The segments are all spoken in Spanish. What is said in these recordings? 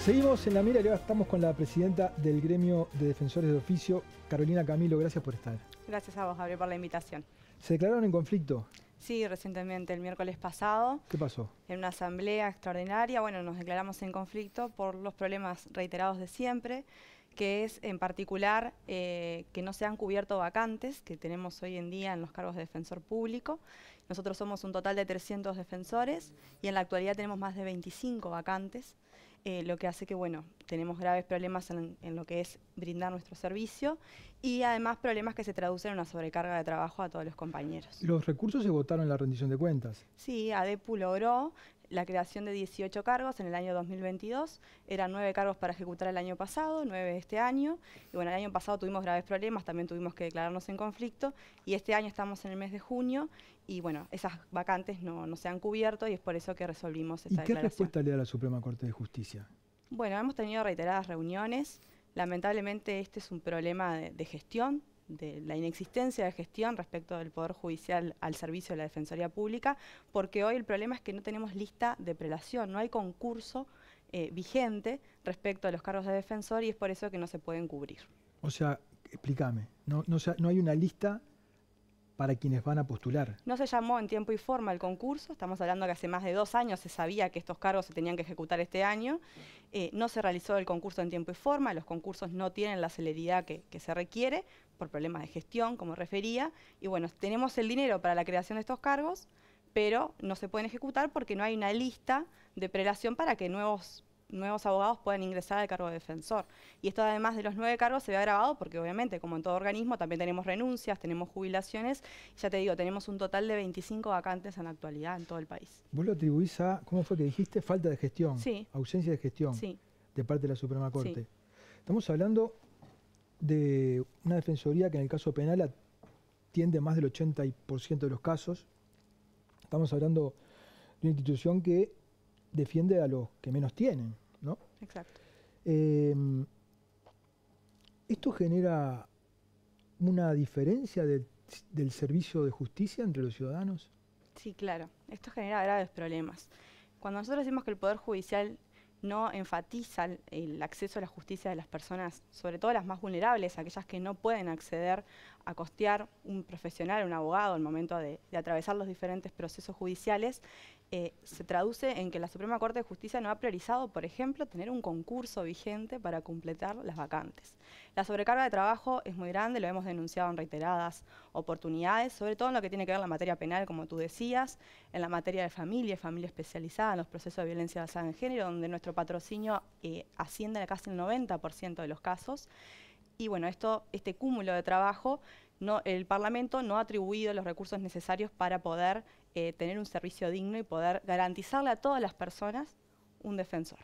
Seguimos en la mira y ahora estamos con la presidenta del gremio de defensores de oficio, Carolina Camilo. Gracias por estar. Gracias a vos, Gabriel, por la invitación. ¿Se declararon en conflicto? Sí, recientemente, el miércoles pasado. ¿Qué pasó? En una asamblea extraordinaria, bueno, nos declaramos en conflicto por los problemas reiterados de siempre, que es en particular eh, que no se han cubierto vacantes que tenemos hoy en día en los cargos de defensor público. Nosotros somos un total de 300 defensores y en la actualidad tenemos más de 25 vacantes. Eh, lo que hace que, bueno, tenemos graves problemas en, en, lo que es brindar nuestro servicio y además problemas que se traducen en una sobrecarga de trabajo a todos los compañeros. ¿Los recursos se votaron en la rendición de cuentas? Sí, ADEPU logró la creación de 18 cargos en el año 2022. Eran nueve cargos para ejecutar el año pasado, 9 este año. Y bueno, el año pasado tuvimos graves problemas, también tuvimos que declararnos en conflicto. Y este año estamos en el mes de junio y bueno, esas vacantes no, se han cubierto y es por eso que resolvimos esta ¿Y qué respuesta le da la Suprema Corte de Justicia? Bueno, hemos tenido reiteradas reuniones. Lamentablemente este es un problema de gestión de la inexistencia de gestión respecto del Poder Judicial al servicio de la Defensoría Pública, porque hoy el problema es que no tenemos lista de prelación, no hay concurso eh, vigente respecto a los cargos de defensor y es por eso que no se pueden cubrir. O sea, explícame, no, no, no hay una lista para quienes van a postular. No se llamó en tiempo y forma el concurso, estamos hablando que hace más de dos años se sabía que estos cargos se tenían que ejecutar este año, eh, no se realizó el concurso en tiempo y forma, los concursos no tienen la celeridad que, que se requiere por problemas de gestión, como refería, y bueno, tenemos el dinero para la creación de estos cargos, pero no se pueden ejecutar porque no hay una lista de prelación para que nuevos nuevos abogados pueden ingresar al cargo de defensor. Y esto además de los nueve cargos se ve agravado porque obviamente, como en todo organismo, también tenemos renuncias, tenemos jubilaciones, ya te digo, tenemos un total de 25 vacantes en la actualidad en todo el país. Vos lo atribuís a, ¿cómo fue que dijiste? Falta de gestión, ausencia de gestión de parte de la Suprema Corte. Estamos hablando de una defensoría que en el caso penal atiende más del 80% de los casos. Estamos hablando de una institución que defiende a los que menos tienen. Exacto. Em, esto genera una diferencia del servicio de justicia entre los ciudadanos. Sí, claro. Esto genera graves problemas. Cuando nosotros decimos que el Poder Judicial no enfatiza el, acceso a la justicia de las personas, sobre todo las más vulnerables, aquellas que no pueden acceder a costear un profesional, un abogado, al momento de atravesar los diferentes procesos judiciales, eh, se traduce en que la Suprema Corte de Justicia no ha priorizado, por ejemplo, tener un concurso vigente para completar las vacantes. La sobrecarga de trabajo es muy grande, lo hemos denunciado en reiteradas oportunidades, sobre todo en lo que tiene que ver la materia penal, como tú decías, en la materia de familia, familia especializada, en los procesos de violencia basada en género, donde nuestro patrocinio eh, asciende a casi el 90% de los casos. Y bueno, esto, este cúmulo de trabajo, el Parlamento no ha atribuido los recursos necesarios para poder eh, tener un servicio digno y poder garantizarle a todas las personas un defensor.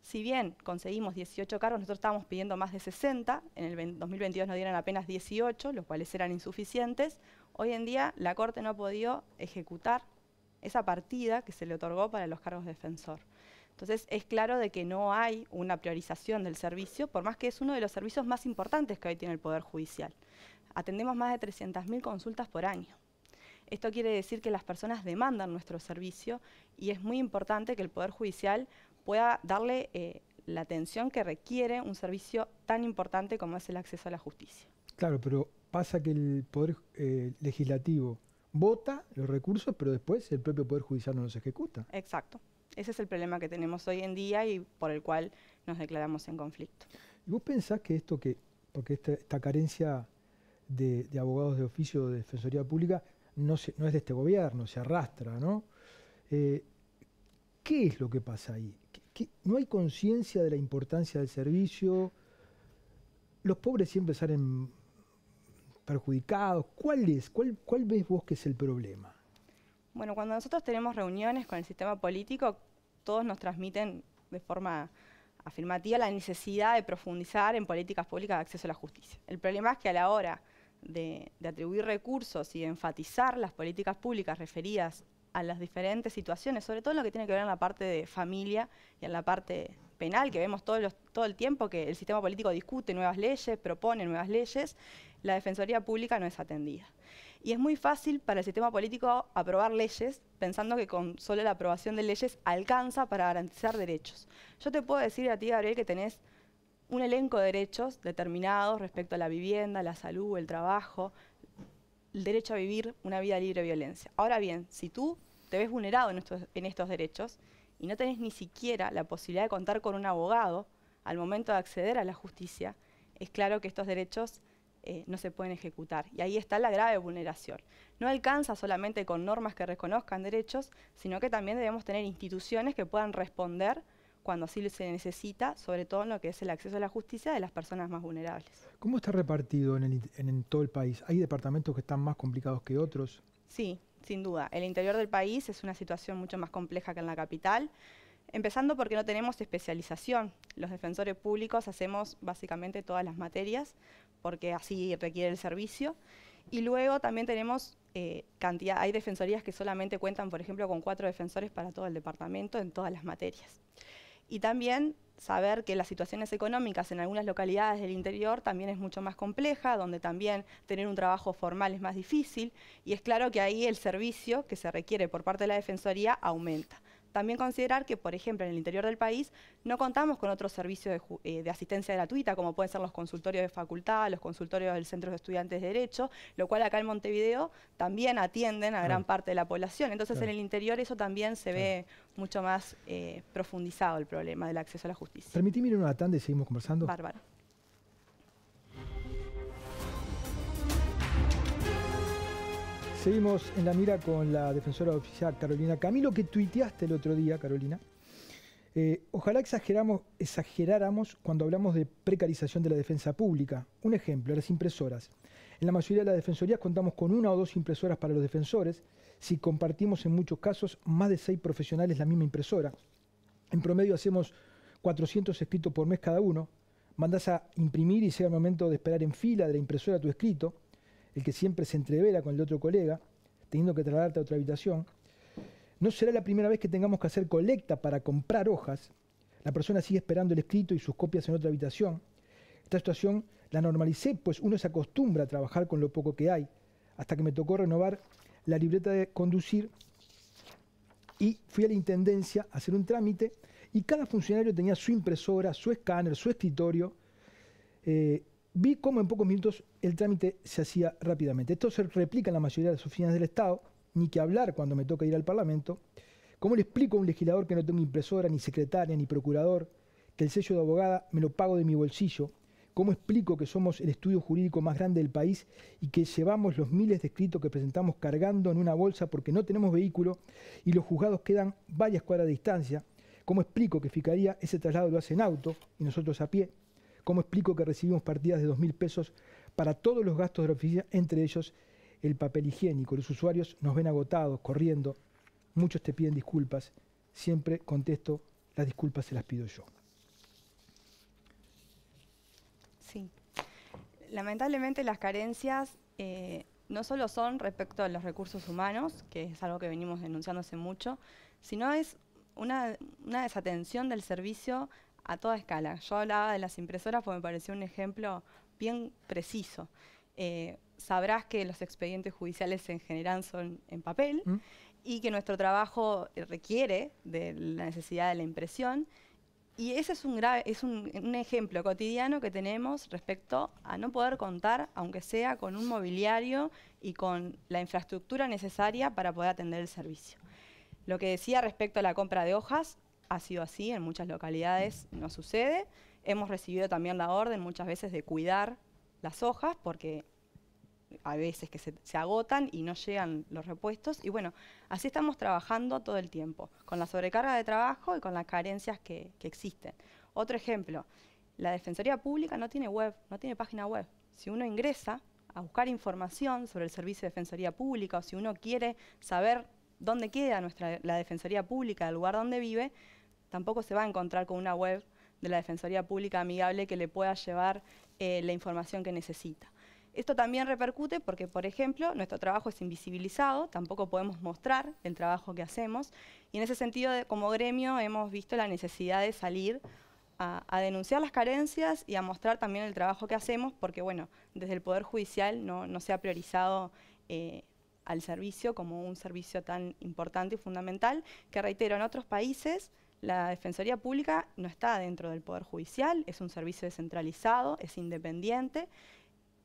Si bien conseguimos 18 cargos, nosotros estábamos pidiendo más de 60, en el 2022 nos dieron apenas 18, los cuales eran insuficientes. Hoy en día la Corte no ha podido ejecutar esa partida que se le otorgó para los cargos de defensor. Entonces es claro de que no hay una priorización del servicio, por más que es uno de los servicios más importantes que hoy tiene el Poder Judicial. Atendemos más de 300.000 consultas por año. Esto quiere decir que las personas demandan nuestro servicio y es muy importante que el Poder Judicial pueda darle eh, la atención que requiere un servicio tan importante como es el acceso a la justicia. Claro, pero pasa que el Poder eh, Legislativo vota los recursos, pero después el propio Poder Judicial no los ejecuta. Exacto. Ese es el problema que tenemos hoy en día y por el cual nos declaramos en conflicto. ¿Y vos pensás que esto que, porque esta, carencia de, de, abogados de oficio de Defensoría Pública no, es de este gobierno, se arrastra, ¿no? Eh, ¿Qué es lo que pasa ahí? no hay conciencia de la importancia del servicio? ¿Los pobres siempre salen perjudicados? ¿Cuál es? ¿Cuál, cuál ves vos que es el problema? Bueno, cuando nosotros tenemos reuniones con el sistema político, todos nos transmiten de forma afirmativa la necesidad de profundizar en políticas públicas de acceso a la justicia. El problema es que a la hora de, atribuir recursos y enfatizar las políticas públicas referidas a las diferentes situaciones, sobre todo en lo que tiene que ver en la parte de familia y en la parte penal, que vemos todo, todo el tiempo que el sistema político discute nuevas leyes, propone nuevas leyes, la Defensoría Pública no es atendida. Y es muy fácil para el sistema político aprobar leyes pensando que con solo la aprobación de leyes alcanza para garantizar derechos. Yo te puedo decir a ti, Gabriel, que tenés un elenco de derechos determinados respecto a la vivienda, la salud, el trabajo, el derecho a vivir una vida libre de violencia. Ahora bien, si tú te ves vulnerado en estos, derechos y no tenés ni siquiera la posibilidad de contar con un abogado al momento de acceder a la justicia, es claro que estos derechos eh, no se pueden ejecutar. Y ahí está la grave vulneración. No alcanza solamente con normas que reconozcan derechos, sino que también debemos tener instituciones que puedan responder cuando así se necesita, sobre todo en lo que es el acceso a la justicia de las personas más vulnerables. ¿Cómo está repartido en, todo el país? ¿Hay departamentos que están más complicados que otros? Sí, sin duda. El interior del país es una situación mucho más compleja que en la capital. Empezando porque no tenemos especialización. Los defensores públicos hacemos básicamente todas las materias porque así requiere el servicio. Y luego también tenemos eh, cantidad, hay defensorías que solamente cuentan, por ejemplo, con cuatro defensores para todo el departamento en todas las materias y también saber que las situaciones económicas en algunas localidades del interior también es mucho más compleja, donde también tener un trabajo formal es más difícil y es claro que ahí el servicio que se requiere por parte de la Defensoría aumenta. También considerar que, por ejemplo, en el interior del país no contamos con otros servicios eh, de, asistencia gratuita, como pueden ser los consultorios de facultad, los consultorios del Centro de Estudiantes de Derecho, lo cual acá en Montevideo también atienden a gran parte de la población. Entonces, en el interior eso también se ve mucho más eh, profundizado el problema del acceso a la justicia. Permitime ir una tanda y seguimos conversando. Bárbara. Seguimos en la mira con la defensora oficial Carolina Camilo, que tuiteaste el otro día, Carolina. Eh, ojalá exageramos, exageráramos cuando hablamos de precarización de la defensa pública. Un ejemplo, las impresoras. En la mayoría de las defensorías contamos con una o dos impresoras para los defensores, si compartimos en muchos casos más de seis profesionales la misma impresora. En promedio hacemos 400 escritos por mes cada uno. Mandas a imprimir y llega el momento de esperar en fila de la impresora tu escrito el que siempre se entrevera con el otro colega, teniendo que trasladarte a otra habitación. No será la primera vez que tengamos que hacer colecta para comprar hojas. La persona sigue esperando el escrito y sus copias en otra habitación. Esta situación la normalicé, pues uno se acostumbra a trabajar con lo poco que hay, hasta que me tocó renovar la libreta de conducir y fui a la Intendencia a hacer un trámite y cada funcionario tenía su impresora, su escáner, su escritorio. Eh, vi cómo en pocos minutos el trámite se hacía rápidamente. Esto se replica en la mayoría de las oficinas del Estado, ni que hablar cuando me toca ir al Parlamento. ¿Cómo le explico a un legislador que no tengo impresora, ni secretaria, ni procurador, que el sello de abogada me lo pago de mi bolsillo? ¿Cómo explico que somos el estudio jurídico más grande del país y que llevamos los miles de escritos que presentamos cargando en una bolsa porque no tenemos vehículo y los juzgados quedan varias cuadras de distancia? ¿Cómo explico que Ficaría ese traslado lo hace en auto y nosotros a pie? ¿Cómo explico que recibimos partidas de 2.000 pesos para todos los gastos de la oficina, entre ellos el papel higiénico? Los usuarios nos ven agotados, corriendo, muchos te piden disculpas, siempre contesto, las disculpas se las pido yo. Sí. Lamentablemente las carencias eh, no solo son respecto a los recursos humanos, que es algo que venimos denunciando hace mucho, sino es una, una desatención del servicio a toda escala. Yo hablaba de las impresoras porque me pareció un ejemplo bien preciso. Eh, sabrás que los expedientes judiciales en general son en papel mm. y que nuestro trabajo requiere de la necesidad de la impresión. Y ese es, un, es un, ejemplo cotidiano que tenemos respecto a no poder contar, aunque sea con un mobiliario y con la infraestructura necesaria para poder atender el servicio. Lo que decía respecto a la compra de hojas, ha sido así, en muchas localidades no sucede. Hemos recibido también la orden muchas veces de cuidar las hojas porque a veces que se, agotan y no llegan los repuestos. Y bueno, así estamos trabajando todo el tiempo, con la sobrecarga de trabajo y con las carencias que, existen. Otro ejemplo, la Defensoría Pública no tiene web, no tiene página web. Si uno ingresa a buscar información sobre el Servicio de Defensoría Pública o si uno quiere saber dónde queda nuestra, la Defensoría Pública, el lugar donde vive, tampoco se va a encontrar con una web de la Defensoría Pública amigable que le pueda llevar eh, la información que necesita. Esto también repercute porque, por ejemplo, nuestro trabajo es invisibilizado, tampoco podemos mostrar el trabajo que hacemos y en ese sentido, como gremio, hemos visto la necesidad de salir a, denunciar las carencias y a mostrar también el trabajo que hacemos porque, bueno, desde el Poder Judicial no, se ha priorizado eh, al servicio como un servicio tan importante y fundamental que, reitero, en otros países la Defensoría Pública no está dentro del Poder Judicial, es un servicio descentralizado, es independiente,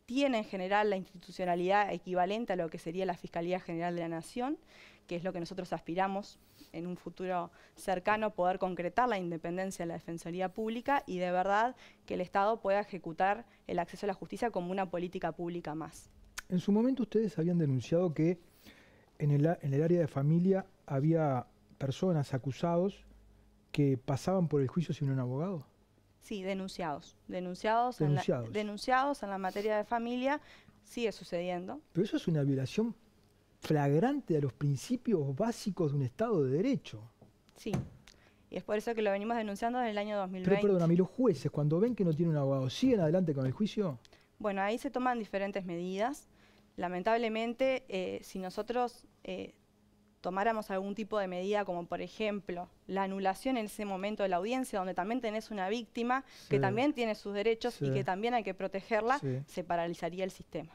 tiene en general la institucionalidad equivalente a lo que sería la Fiscalía General de la Nación, que es lo que nosotros aspiramos en un futuro cercano poder concretar la independencia de la Defensoría Pública y de verdad que el Estado pueda ejecutar el acceso a la justicia como una política pública más. En su momento ustedes habían denunciado que en el, área de familia había personas acusados que pasaban por el juicio sin un abogado? Sí, denunciados. Denunciados, denunciados. En la, materia de familia sigue sucediendo. Pero eso es una violación flagrante a los principios básicos de un Estado de Derecho. Sí. Y es por eso que lo venimos denunciando desde el año 2020. Pero perdóname, los jueces cuando ven que no tiene un abogado siguen adelante con el juicio? Bueno, ahí se toman diferentes medidas. Lamentablemente, eh, si nosotros eh, tomáramos algún tipo de medida, como por ejemplo la anulación en ese momento de la audiencia, donde también tenés una víctima que también tiene sus derechos y que también hay que protegerla, se paralizaría el sistema.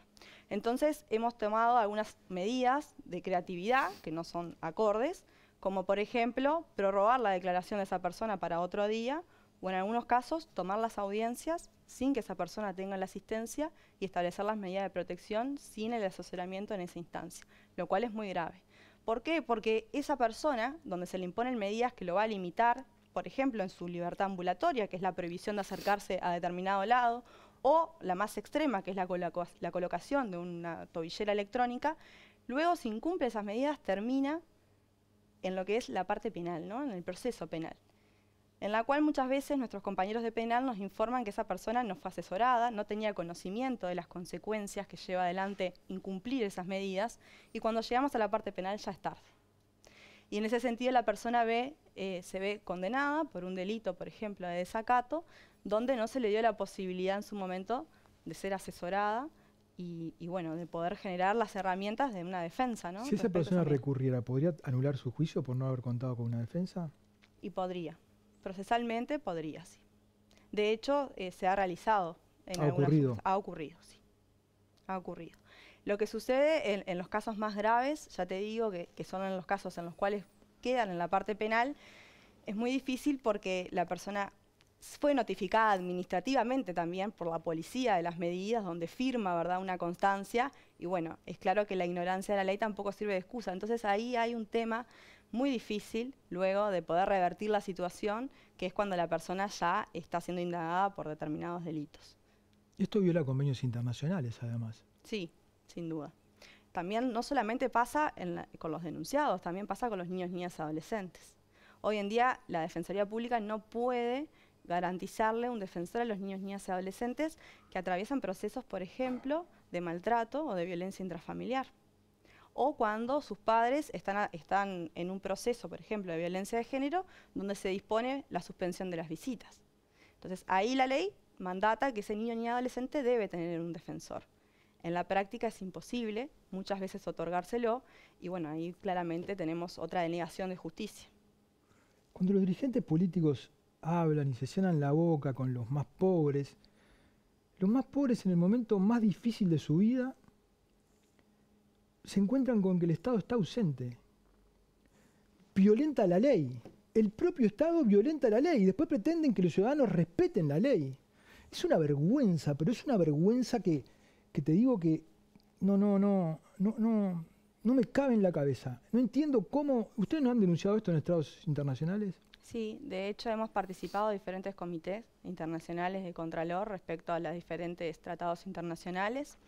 Entonces hemos tomado algunas medidas de creatividad que no son acordes, como por ejemplo prorrogar la declaración de esa persona para otro día o en algunos casos tomar las audiencias sin que esa persona tenga la asistencia y establecer las medidas de protección sin el asesoramiento en esa instancia, lo cual es muy grave. ¿Por qué? Porque esa persona, donde se le imponen medidas que lo va a limitar, por ejemplo, en su libertad ambulatoria, que es la prohibición de acercarse a determinado lado, o la más extrema, que es la, la colocación de una tobillera electrónica, luego si incumple esas medidas termina en lo que es la parte penal, ¿no? en el proceso penal en la cual muchas veces nuestros compañeros de penal nos informan que esa persona no fue asesorada, no tenía conocimiento de las consecuencias que lleva adelante incumplir esas medidas y cuando llegamos a la parte penal ya es tarde. Y en ese sentido la persona ve, eh, se ve condenada por un delito, por ejemplo, de desacato, donde no se le dio la posibilidad en su momento de ser asesorada y, bueno, de poder generar las herramientas de una defensa. Si esa persona recurriera, ¿podría anular su juicio por no haber contado con una defensa? Y podría procesalmente podría, sí. De hecho, eh, se ha realizado. En ha ocurrido. Ha ocurrido, sí. Ha ocurrido. Lo que sucede en, los casos más graves, ya te digo que, son en los casos en los cuales quedan en la parte penal, es muy difícil porque la persona fue notificada administrativamente también por la policía de las medidas donde firma ¿verdad? una constancia y bueno, es claro que la ignorancia de la ley tampoco sirve de excusa. Entonces ahí hay un tema muy difícil luego de poder revertir la situación, que es cuando la persona ya está siendo indagada por determinados delitos. Esto viola convenios internacionales, además. Sí, sin duda. También no solamente pasa con los denunciados, también pasa con los niños, niñas, adolescentes. Hoy en día la Defensoría Pública no puede garantizarle un defensor a los niños, niñas y adolescentes que atraviesan procesos, por ejemplo, de maltrato o de violencia intrafamiliar o cuando sus padres están, en un proceso, por ejemplo, de violencia de género, donde se dispone la suspensión de las visitas. Entonces, ahí la ley mandata que ese niño ni adolescente debe tener un defensor. En la práctica es imposible muchas veces otorgárselo y bueno, ahí claramente tenemos otra denegación de justicia. Cuando los dirigentes políticos hablan y se llenan la boca con los más pobres, los más pobres en el momento más difícil de su vida se encuentran con que el Estado está ausente. Violenta la ley. El propio Estado violenta la ley y después pretenden que los ciudadanos respeten la ley. Es una vergüenza, pero es una vergüenza que, que te digo que no, no, no, no, no, no me cabe en la cabeza. No entiendo cómo. ¿Ustedes no han denunciado esto en estados internacionales? Sí, de hecho hemos participado en diferentes comités internacionales de Contralor respecto a los diferentes tratados internacionales.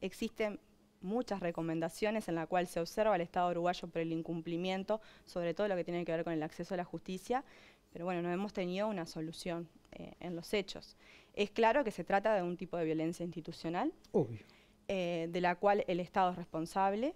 Existen muchas recomendaciones en la cual se observa al Estado uruguayo por el incumplimiento, sobre todo lo que tiene que ver con el acceso a la justicia, pero bueno, no hemos tenido una solución eh, en los hechos. Es claro que se trata de un tipo de violencia institucional. Eh, de la cual el Estado es responsable.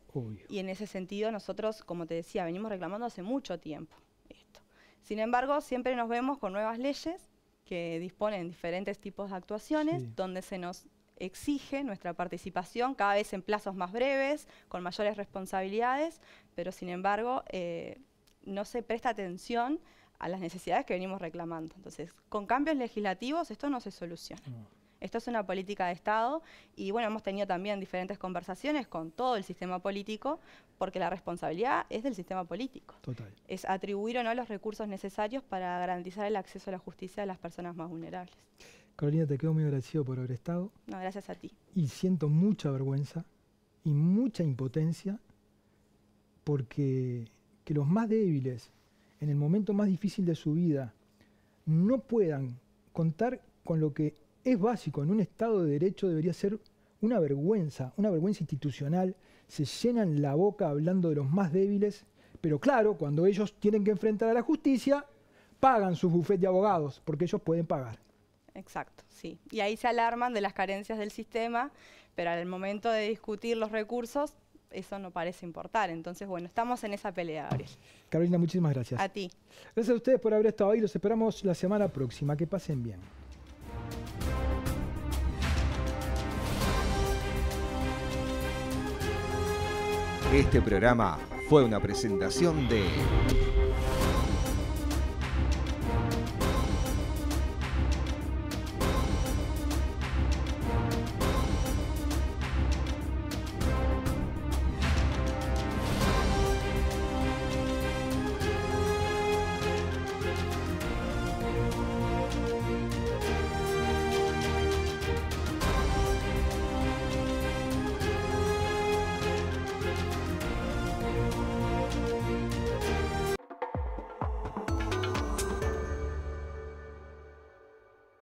Y en ese sentido nosotros, como te decía, venimos reclamando hace mucho tiempo esto. Sin embargo, siempre nos vemos con nuevas leyes que disponen diferentes tipos de actuaciones donde se nos exige nuestra participación cada vez en plazos más breves, con mayores responsabilidades, pero sin embargo eh, no se presta atención a las necesidades que venimos reclamando. Entonces, con cambios legislativos esto no se soluciona. Esto es una política de Estado y bueno, hemos tenido también diferentes conversaciones con todo el sistema político porque la responsabilidad es del sistema político. Es atribuir o no los recursos necesarios para garantizar el acceso a la justicia de las personas más vulnerables. Carolina, te quedo muy agradecido por haber estado. No, gracias a ti. Y siento mucha vergüenza y mucha impotencia porque que los más débiles, en el momento más difícil de su vida, no puedan contar con lo que es básico en un Estado de Derecho debería ser una vergüenza, una vergüenza institucional. Se llenan la boca hablando de los más débiles, pero claro, cuando ellos tienen que enfrentar a la justicia, pagan sus bufetes de abogados, porque ellos pueden pagar. Exacto, sí. Y ahí se alarman de las carencias del sistema, pero al momento de discutir los recursos, eso no parece importar. Entonces, bueno, estamos en esa pelea, Gabriel. Carolina, muchísimas gracias. A ti. Gracias a ustedes por haber estado ahí. Los esperamos la semana próxima. Que pasen bien. Este programa fue una presentación de...